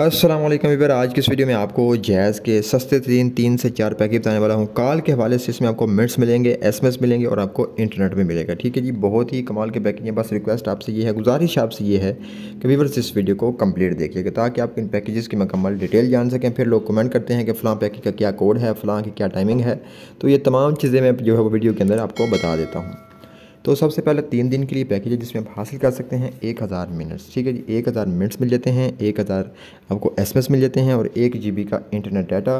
अस्सलाम वालेकुम वीवर आज की इस वीडियो में आपको जैज़ के सस्ते तरीन तीन से चार पैकेज बताने वाला हूँ कॉल के हवाले से इसमें आपको मिनट्स मिलेंगे एसएमएस मिलेंगे और आपको इंटरनेट में मिलेगा ठीक है जी बहुत ही कमाल के पैकेज हैं बस रिक्वेस्ट आपसे ये है गुजारिश आपसे ये है कि वीवर्स इस वीडियो को कम्प्लीट देखिएगा ताकि आप इन पैकेजेस की मकम्मल डिटेल जान सकें फिर लोग कमेंट करते हैं कि फ़लाँ पैकेज का क्या कोड है फ़लाँ की क्या टाइमिंग है तो ये तमाम चीज़ें मैं जो है वो वीडियो के अंदर आपको बता देता हूँ तो सबसे पहले तीन दिन के लिए पैकेज है जिसमें आप हासिल कर सकते हैं एक हज़ार मिनट्स ठीक है जी एक हज़ार मिनट्स मिल जाते हैं एक हज़ार आपको एस मिल जाते हैं और एक जी का इंटरनेट डाटा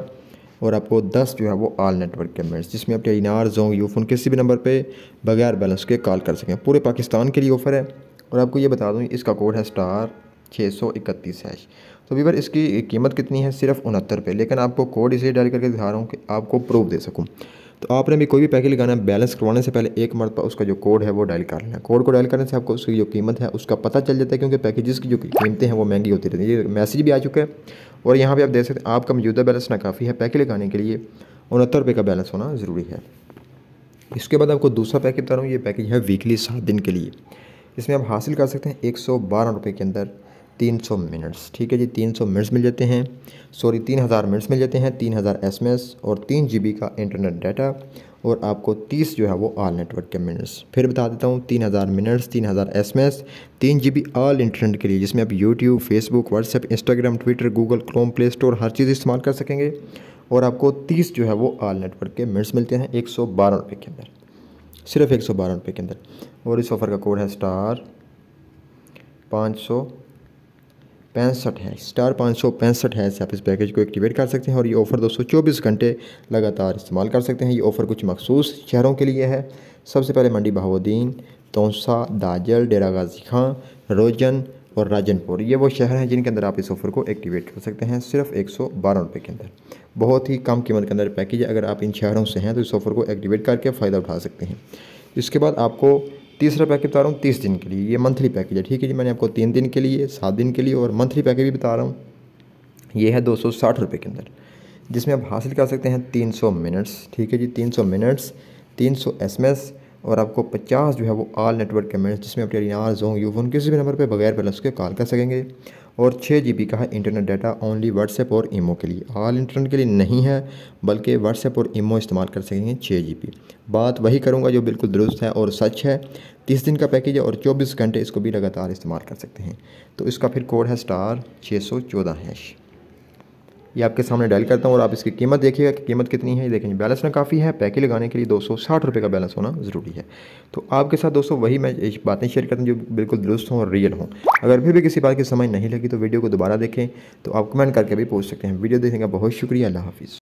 और आपको दस जो है वो ऑल नेटवर्क के मिनट्स जिसमें आप टेलीनार जोंग यूफोन किसी भी नंबर पर बगैर बैलेंस के कॉल कर सकें पूरे पाकिस्तान के लिए ऑफ़र है और आपको ये बता दूँ इसका कोड है स्टार छः सौ इकतीस हैश तो वीवर इसकी कीमत कितनी है सिर्फ उनहत्तर रुपये लेकिन आपको कोड इसलिए डायल करके दिखा रहा हूँ कि आपको प्रूफ दे सकूँ तो आपने भी कोई भी पैकेज लगाना है बैलेंस करवाने से पहले एक मरतबा उसका जो कोड है वो डायल कर लेना कोड को डायल करने से आपको उसकी जो कीमत है उसका पता चल जाता है क्योंकि पैकेजेस की जो कीमतें हैं वो महंगी होती रहती है ये मैसेज भी आ चुका है और यहाँ पर आप देख सकते हैं आपका मौजूदा बैलेंस ना काफ़ी है पैकेज लगाने के लिए उनहत्तर रुपये का बैलेंस होना ज़रूरी है इसके बाद आपको दूसरा पैकेज बता रहा हूँ ये पैकेज है वीकली सात दिन के लिए इसमें आप हासिल कर सकते हैं एक सौ बारह रुपये के अंदर तीन सौ मिनट्स ठीक है जी तीन सौ मिनट्स मिल जाते हैं सॉरी तीन हज़ार मिनट्स मिल जाते हैं तीन हज़ार एस एम एस और तीन जी बी का इंटरनेट डाटा और आपको तीस जो है वो ऑल नेटवर्क के मिनट्स फिर बता देता हूँ तीन हज़ार मिनट्स तीन हज़ार एस एम एस तीन जी बी ऑल इंटरनेट के लिए जिसमें आप YouTube Facebook WhatsApp Instagram Twitter Google Chrome Play Store हर चीज़ इस्तेमाल कर सकेंगे और आपको तीस जो है वो ऑल नेटवर्क के मिनट्स मिलते हैं एक सौ बारह रुपये के अंदर सिर्फ एक सौ बारह रुपये के अंदर और इस ऑफ़र का कोड है स्टार पाँच सौ पैंसठ है स्टार पाँच सौ पैंसठ है इससे आप इस पैकेज को एक्टिवेट कर सकते हैं और ये ऑफ़र दो सौ चौबीस घंटे लगातार इस्तेमाल कर सकते हैं ये ऑफ़र कुछ मखसूस शहरों के लिए है सबसे पहले मंडी बहाउद्दीन तोसा दाजल डेरा गाजी खां रोजन और राजनपुर ये वो शहर हैं जिनके अंदर आप इस ऑफ़र को एक्टिवेट कर सकते हैं सिर्फ एक सौ बारह रुपये के अंदर बहुत ही कम कीमत के अंदर पैकेज है अगर आप इन शहरों से हैं तो इस ऑफ़र को एक्टिवेट करके फ़ायदा उठा सकते हैं इसके बाद आपको तीसरा पैकेज बता रहा हूँ तीस दिन के लिए ये मंथली पैकेज है ठीक है जी मैंने आपको तीन दिन के लिए सात दिन के लिए और मंथली पैकेज भी बता रहा हूँ ये है दो सौ साठ रुपये के अंदर जिसमें आप हासिल कर सकते हैं तीन सौ मिनट्स ठीक है जी तीन सौ मिनट्स तीन सौ एस एम एस और आपको पचास जो है वो आल नेटवर्क के मिनट्स जिसमें आप रिनाज होंगे यूफोन किसी भी नंबर पर बगैर बैलेंस के कॉल कर सकेंगे और छः जी का है इंटरनेट डाटा ओनली व्हाट्सएप और ईमो के लिए ऑल इंटरनेट के लिए नहीं है बल्कि व्हाट्सएप और ईमो इस्तेमाल कर सकेंगे छः जी बात वही करूँगा जो बिल्कुल दुरुस्त है और सच है तीस दिन का पैकेज है और चौबीस घंटे इसको भी लगातार इस्तेमाल कर सकते हैं तो इसका फिर कोड है स्टार छः सौ चौदह हैश ये आपके सामने डायल करता हूँ और आप इसकी कीमत देखिएगा कि कीमत कितनी है ये देखेंगे बैलेंस ना काफ़ी है पैके लगाने के लिए दो सौ साठ रुपये का बैलेंस होना ज़रूरी है तो आपके साथ दोस्तों वही मैं बातें शेयर करता हूँ जो बिल्कुल दुरुस्त हों और रियल हों अगर फिर भी किसी बात की समझ नहीं लगी तो वीडियो को दोबारा देखें तो आप कमेंट करके भी पूछ सकते हैं वीडियो देखने का बहुत शुक्रिया अल्लाह हाफिज़